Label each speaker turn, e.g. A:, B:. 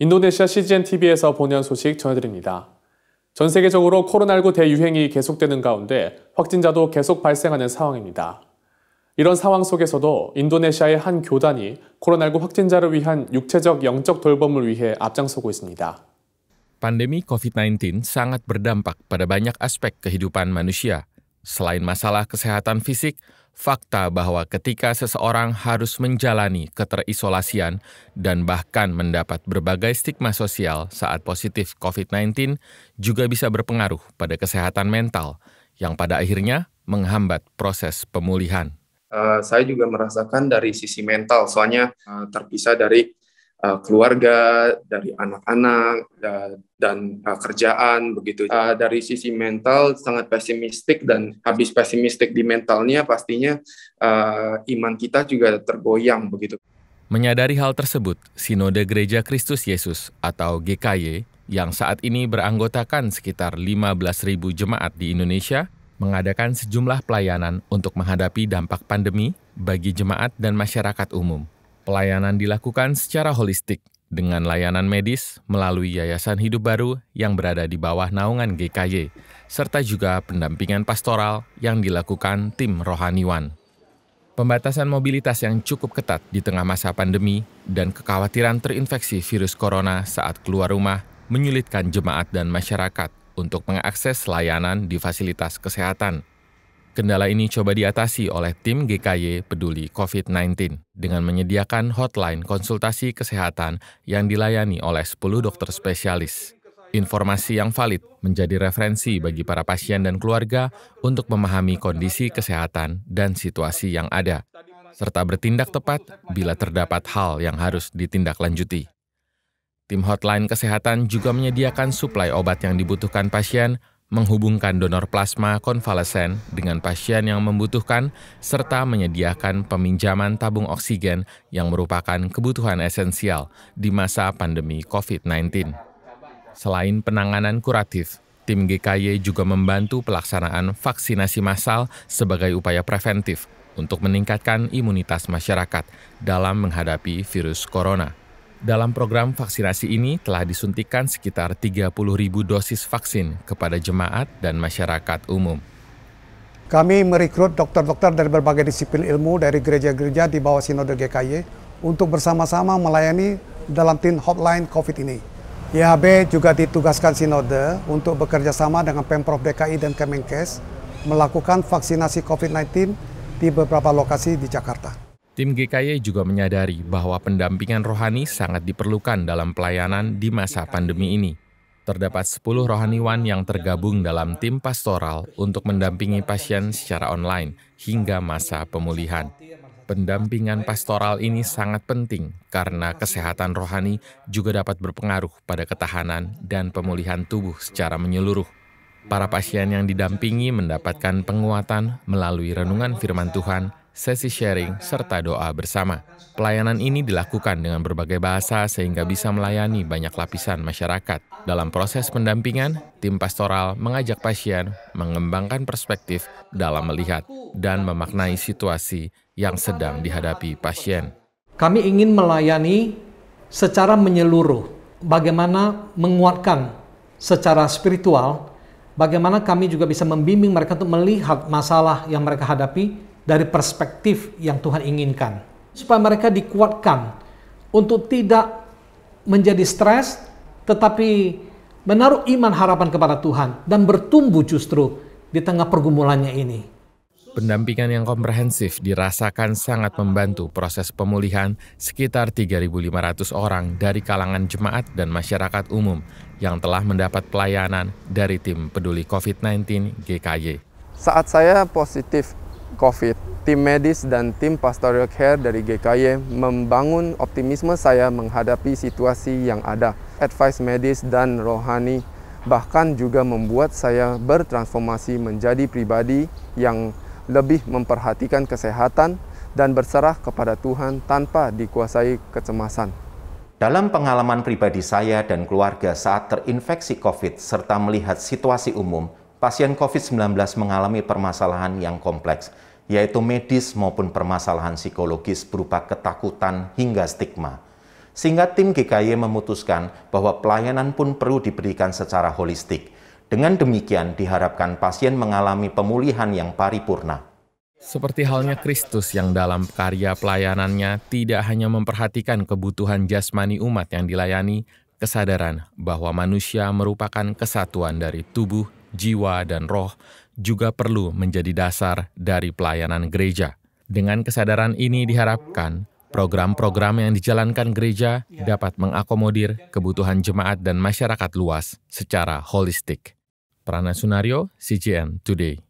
A: 인도네시아 CGN TV에서 본연 소식 전해드립니다. 전 세계적으로 코로나19 대유행이 계속되는 가운데 확진자도 계속 발생하는 상황입니다. 이런 상황 속에서도 인도네시아의 한 교단이 코로나19 확진자를 위한 육체적 영적 돌봄을 위해 앞장서고 있습니다. Pandemi COVID-19 sangat berdampak pada banyak aspek kehidupan manusia. Selain masalah kesehatan fisik, fakta bahwa ketika seseorang harus menjalani keterisolasian dan bahkan mendapat berbagai stigma sosial saat positif COVID-19 juga bisa berpengaruh pada kesehatan mental, yang pada akhirnya menghambat proses pemulihan.
B: Uh, saya juga merasakan dari sisi mental, soalnya uh, terpisah dari uh, keluarga, dari anak-anak, uh, dan uh, kerjaan begitu. Uh, dari sisi mental sangat pesimistik dan habis pesimistik di mentalnya pastinya uh, iman kita juga tergoyang begitu.
A: Menyadari hal tersebut, Sinode Gereja Kristus Yesus atau GKY yang saat ini beranggotakan sekitar 15.000 jemaat di Indonesia mengadakan sejumlah pelayanan untuk menghadapi dampak pandemi bagi jemaat dan masyarakat umum. Pelayanan dilakukan secara holistik dengan layanan medis melalui Yayasan Hidup Baru yang berada di bawah naungan GKY, serta juga pendampingan pastoral yang dilakukan tim rohaniwan. Pembatasan mobilitas yang cukup ketat di tengah masa pandemi dan kekhawatiran terinfeksi virus corona saat keluar rumah menyulitkan jemaat dan masyarakat untuk mengakses layanan di fasilitas kesehatan Kendala ini coba diatasi oleh tim GKY Peduli COVID-19 dengan menyediakan hotline konsultasi kesehatan yang dilayani oleh 10 dokter spesialis. Informasi yang valid menjadi referensi bagi para pasien dan keluarga untuk memahami kondisi kesehatan dan situasi yang ada, serta bertindak tepat bila terdapat hal yang harus ditindaklanjuti. Tim hotline kesehatan juga menyediakan suplai obat yang dibutuhkan pasien menghubungkan donor plasma konvalesen dengan pasien yang membutuhkan, serta menyediakan peminjaman tabung oksigen yang merupakan kebutuhan esensial di masa pandemi COVID-19. Selain penanganan kuratif, tim GKY juga membantu pelaksanaan vaksinasi massal sebagai upaya preventif untuk meningkatkan imunitas masyarakat dalam menghadapi virus corona. Dalam program vaksinasi ini telah disuntikan sekitar ribu dosis vaksin kepada jemaat dan masyarakat umum.
B: Kami merekrut dokter-dokter dari berbagai disiplin ilmu dari gereja-gereja di bawah Sinode GKY untuk bersama-sama melayani dalam tim hotline COVID ini. YHB juga ditugaskan Sinode untuk bekerja sama dengan Pemprov DKI dan Kemenkes melakukan vaksinasi COVID-19 di beberapa lokasi di Jakarta.
A: Tim GKY juga menyadari bahwa pendampingan rohani sangat diperlukan dalam pelayanan di masa pandemi ini. Terdapat 10 rohaniwan yang tergabung dalam tim pastoral untuk mendampingi pasien secara online hingga masa pemulihan. Pendampingan pastoral ini sangat penting karena kesehatan rohani juga dapat berpengaruh pada ketahanan dan pemulihan tubuh secara menyeluruh. Para pasien yang didampingi mendapatkan penguatan melalui renungan firman Tuhan sesi sharing, serta doa bersama. Pelayanan ini dilakukan dengan berbagai bahasa sehingga bisa melayani banyak lapisan masyarakat. Dalam proses pendampingan, tim pastoral mengajak pasien mengembangkan perspektif dalam melihat dan memaknai situasi yang sedang dihadapi pasien. Kami ingin melayani secara menyeluruh, bagaimana menguatkan secara spiritual, bagaimana kami juga bisa membimbing mereka untuk melihat masalah yang mereka hadapi dari perspektif yang Tuhan inginkan. Supaya mereka dikuatkan untuk tidak menjadi stres, tetapi menaruh iman harapan kepada Tuhan dan bertumbuh justru di tengah pergumulannya ini. Pendampingan yang komprehensif dirasakan sangat membantu proses pemulihan sekitar 3.500 orang dari kalangan jemaat dan masyarakat umum yang telah mendapat pelayanan dari tim peduli COVID-19 GKY.
B: Saat saya positif COVID, tim medis dan tim pastoral care dari GKY membangun optimisme saya menghadapi situasi yang ada. Advice medis dan rohani bahkan juga membuat saya bertransformasi menjadi pribadi yang lebih memperhatikan kesehatan dan berserah kepada Tuhan tanpa dikuasai kecemasan.
A: Dalam pengalaman pribadi saya dan keluarga saat terinfeksi COVID serta melihat situasi umum, pasien COVID-19 mengalami permasalahan yang kompleks, yaitu medis maupun permasalahan psikologis berupa ketakutan hingga stigma. Sehingga tim GKY memutuskan bahwa pelayanan pun perlu diberikan secara holistik. Dengan demikian diharapkan pasien mengalami pemulihan yang paripurna. Seperti halnya Kristus yang dalam karya pelayanannya tidak hanya memperhatikan kebutuhan jasmani umat yang dilayani, kesadaran bahwa manusia merupakan kesatuan dari tubuh, jiwa, dan roh juga perlu menjadi dasar dari pelayanan gereja. Dengan kesadaran ini diharapkan program-program yang dijalankan gereja dapat mengakomodir kebutuhan jemaat dan masyarakat luas secara holistik. Prana Sunario, CGN Today.